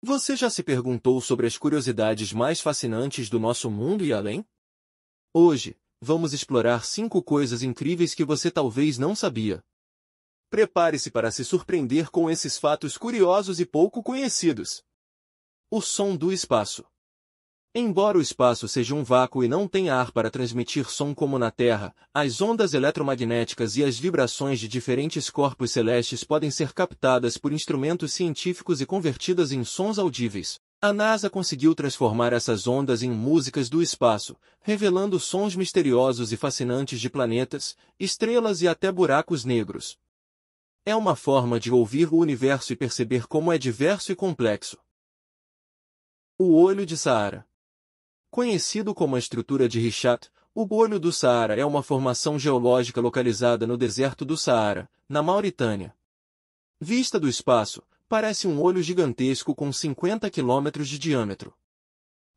Você já se perguntou sobre as curiosidades mais fascinantes do nosso mundo e além? Hoje, vamos explorar cinco coisas incríveis que você talvez não sabia. Prepare-se para se surpreender com esses fatos curiosos e pouco conhecidos. O som do espaço. Embora o espaço seja um vácuo e não tenha ar para transmitir som como na Terra, as ondas eletromagnéticas e as vibrações de diferentes corpos celestes podem ser captadas por instrumentos científicos e convertidas em sons audíveis. A NASA conseguiu transformar essas ondas em músicas do espaço, revelando sons misteriosos e fascinantes de planetas, estrelas e até buracos negros. É uma forma de ouvir o universo e perceber como é diverso e complexo. O Olho de Saara Conhecido como a estrutura de Richat, o Golho do Saara é uma formação geológica localizada no deserto do Saara, na Mauritânia. Vista do espaço, parece um olho gigantesco com 50 quilômetros de diâmetro.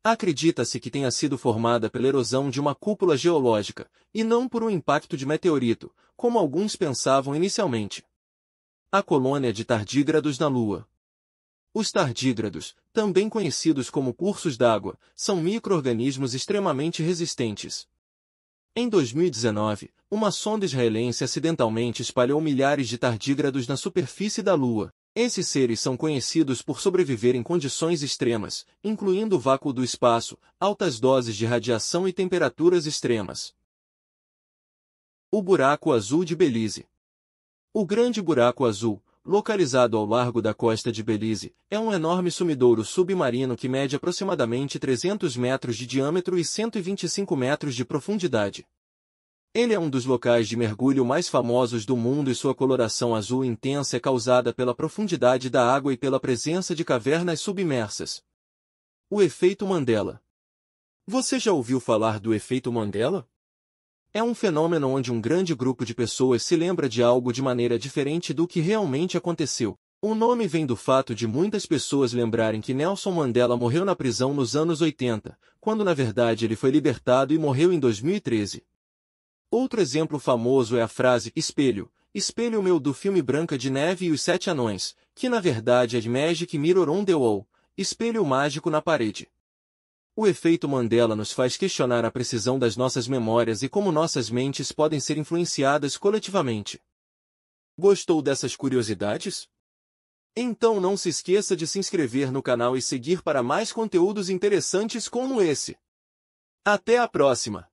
Acredita-se que tenha sido formada pela erosão de uma cúpula geológica, e não por um impacto de meteorito, como alguns pensavam inicialmente. A colônia de tardígrados na Lua os tardígrados, também conhecidos como cursos d'água, são microorganismos extremamente resistentes. Em 2019, uma sonda israelense acidentalmente espalhou milhares de tardígrados na superfície da Lua. Esses seres são conhecidos por sobreviver em condições extremas, incluindo o vácuo do espaço, altas doses de radiação e temperaturas extremas. O buraco azul de Belize. O grande buraco azul, localizado ao largo da costa de Belize, é um enorme sumidouro submarino que mede aproximadamente 300 metros de diâmetro e 125 metros de profundidade. Ele é um dos locais de mergulho mais famosos do mundo e sua coloração azul intensa é causada pela profundidade da água e pela presença de cavernas submersas. O efeito Mandela. Você já ouviu falar do efeito Mandela? É um fenômeno onde um grande grupo de pessoas se lembra de algo de maneira diferente do que realmente aconteceu. O nome vem do fato de muitas pessoas lembrarem que Nelson Mandela morreu na prisão nos anos 80, quando na verdade ele foi libertado e morreu em 2013. Outro exemplo famoso é a frase espelho, espelho meu do filme Branca de Neve e os Sete Anões, que na verdade é de Magic Mirror on the Wall, espelho mágico na parede. O efeito Mandela nos faz questionar a precisão das nossas memórias e como nossas mentes podem ser influenciadas coletivamente. Gostou dessas curiosidades? Então não se esqueça de se inscrever no canal e seguir para mais conteúdos interessantes como esse. Até a próxima!